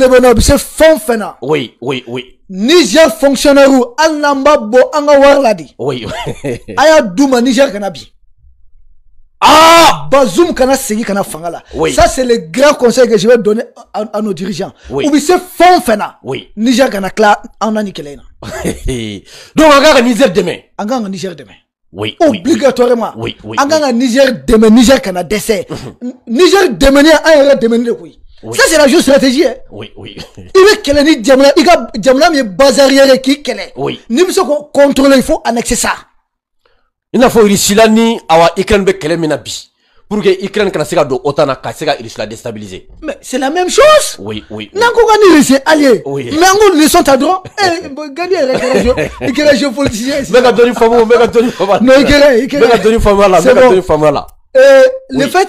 le oui oui oui niger fonctionnaire ou n'an bo anga la oui oui. Aya douma niger canabi. Ah Bazoum kana segin kana fanga Oui. Ça c'est le grand conseil que je vais donner à, nos dirigeants. Oui. Ou bien c'est fond Oui. Niger kana kla en ani kelena. Donc on Niger demain. On Niger demain. Oui. Obligatoirement. Oui, oui. On a Niger demain Niger kana décès. Niger demain un erreur de oui. Oui. Ça, c'est la juste stratégie. Hein. Oui, oui. Il veut qu'elle ni Djamna, il a Djamna, mais bazarière qui qu'elle est. Oui. Nous, monsieur qu'on contrôle, il faut annexer ça. Il faut Irisilani, awa, Ikran be kele menabi. Pour que Ikran kana sega do otana ka sega Irisila déstabiliser. Mais c'est la même chose. Oui, oui. Nanko gani Irisi, allié. Oui. Nanko ne sont à droit. Eh, gani Irisi, Ikran jeu politicien. Mega doni famo, mega doni famo. Non, Ikran, mais Mega doni famo là, mega doni famo là. Euh, le fait,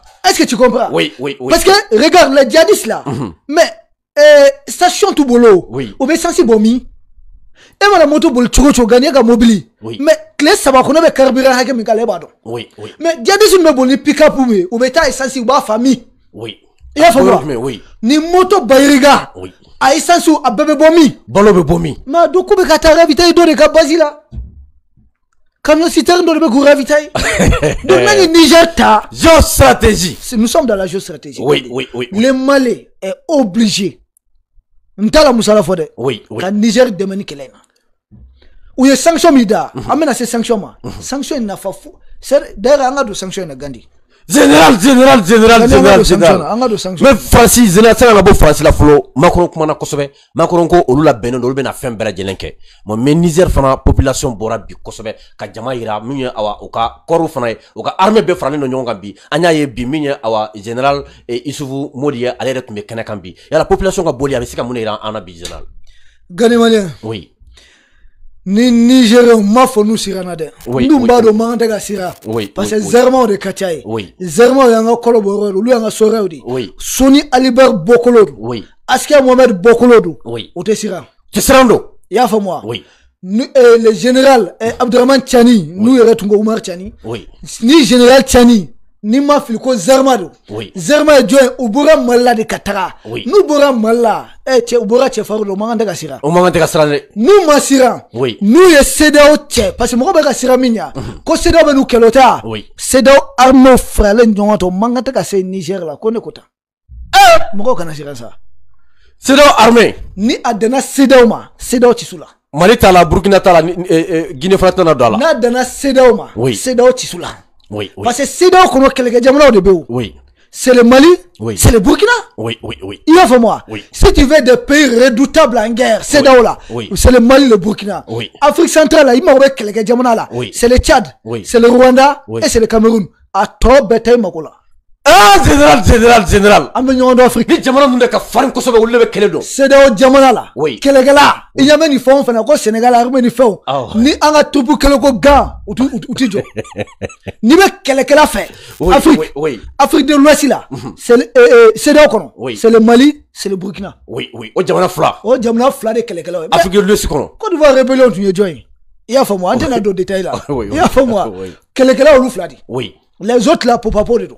Est-ce que tu comprends Oui, oui, oui. Parce que, regarde, les djihadistes là, mm -hmm. mais, euh, station tout boulot, oui. ou bien sensi bomi, et ma moto bol tchoko chogo gagné ga mobili. Oui. Mais, clé, ça va qu'on a carburant hakem mi kalé badon. Oui, oui. Mais, djihadistes me boli pick up ou me, ou bien ta sensi ou ba famille. Oui. Et à fond, oui. Ni moto bayriga. Oui. A essence ou a bébé bomi. Balo be bomi. Mais, donc, ou bien ka ta révité, il bazila on citerne dans le vital, De le Niger ta. Géostratégie. Nous sommes dans la géostratégie. Oui, oui, oui. Le Mali est obligé. Ntala musala forêt. Oui, oui. Quand Niger demani kelena. Ou ye sanction mida. Mhm. Amena ces sanctions ma. Mhm. Sanction na C'est D'ailleurs, un a de sanction Gandhi. Général général général général général an ka don sanction mais Faransi général sani an ka la Macron ko olu labɛnnen don olu bɛna au bɛɛ lajɛlen kɛ fana population bɔra bi kosɛbɛ ka awa oka armée be awa général et eh, isouvu modia ale yɛrɛ tun population ko bolia a bɛ oui ni nigérien m'a pour nous sira na dɛ n'u b'a dɔn oui, parce que zɛrimaw de ka ca ye zɛrimaw y'an yanga kɔlɔ bɔ yɔrɔ olu y'an ka sɔrɔw oui. o te sira tɛ siran Yafa moi. y'a euh, le général euh, abdurahman Tiani, nous yere tun ko chani oui. ni général Tiani n'i ma fili ko zɛrima oui. Zerma ye jɔn ye u bɔra mali la de ka taga oui. n'u bɔra mali la ɛ eh, cɛ u bɔra man kan tɛ ka siran man n'u ma siran oui. n'u ye sedaw parce que mɔgɔ bɛ ka siran mhm. ko bɛ n'u kɛlɛ oui. armée faralen ɲɔgɔn tɔ man kan se la ko ne ko tan ɛ eh, mɔgɔw kana sa armée ni adena danna sedaw ma sedaw su la mali t'a la burukina t'a la eh, guinée fana tɛna don n'a danna ma oui. Oui, oui. Parce que c'est sinon, qu'on kɛlɛkɛ jamanaw de bɛ Oui. C'est le Mali. Oui. C'est le Burkina. Oui, oui, oui. Il y a moi. Oui. Si tu veux des pays redoutables en guerre, c'est oui. là. Oui. C'est le Mali, le Burkina. Oui. Afrique centrale, il m'a que quelques diamants là. Oui. C'est le Tchad. Oui. C'est le Rwanda. Oui. Et c'est le Cameroun. À trop bête, Makola. Ah, général général général an bɛ ɲɔgɔn dɔn Afrique ni jamana ninnu de ka farin kosɛbɛ olu de bɛ kɛlɛ dɔn CEDEAO jamana la oui Kelegala. Il y a même fɛn o fɛn na ko Sénégal Armée ni fɛnw awɔ ah, ni an ka troupe kɛlen ko gan u ti u ti jɔ n'i bɛ Kelegala fait. oui Afrique oui Afrique de l'Ouest là. unhun mhm. c'est le ee euh, euh, oui c'est le Mali c'est le Burkina oui oui o jamana fila o jamana fila de Kelegala. Afrique de l'Ouest Quand Côte d'Ivoire rébellion tu y jɔn ye i y'a faamu Antenne tɛna don détail la i y'a Kelegala ou Fladi. oui les autres là pour papo de don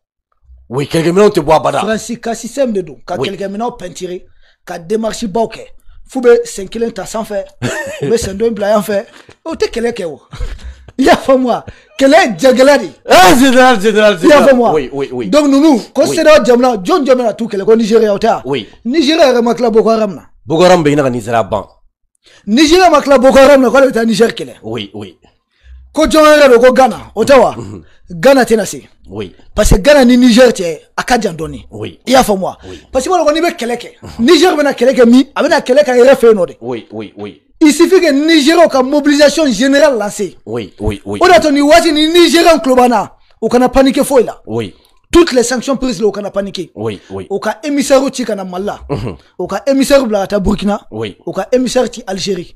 oui quelques minutes, tu bois, pas. bada Francis, système de don quand kɛlɛkɛ minɛnw peinturer ka démarche baw kɛ f'u bɛ sen kelen ta sanfɛ u bɛ faire. dɔ bila yan fɛ o tɛ kɛlɛ y a i y'a est de général général moi. oui oui oui donc nous, nous considérons jamana jɔn nous tout, quel kɛlɛ Nigéria oui Nigéria est ma tila Boko Haram na Boko Haram ban Nigéria ma la Boko Haram na k'ale bɛ nous oui oui ko jɔn est là Ghana o wa Ghana tɛna oui parce que Ghana ni Niger cɛ a ka jan oui i y'a faamu moi. oui parce que moi on dɔn Keleke i bɛ Niger bɛna a bɛna kɛlɛ oui oui oui il suffit que Niger ka mobilisation générale lancée. oui oui oui On a y'a to ni Niger en Nigériens tulo a paniqué kana paniquer oui toutes les sanctions prises où on a paniqué. oui oui u ka émissaire ci ka na Mali la ka émissaire bila ka Burkina oui u ka émissaire Algérie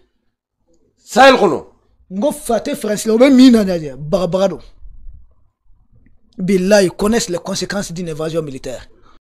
sahel kɔnɔ n ko fa tɛ faransi la o bɛ min na dɛ bagabaga don bilayi connaissent les conséquences d'une invasion militaire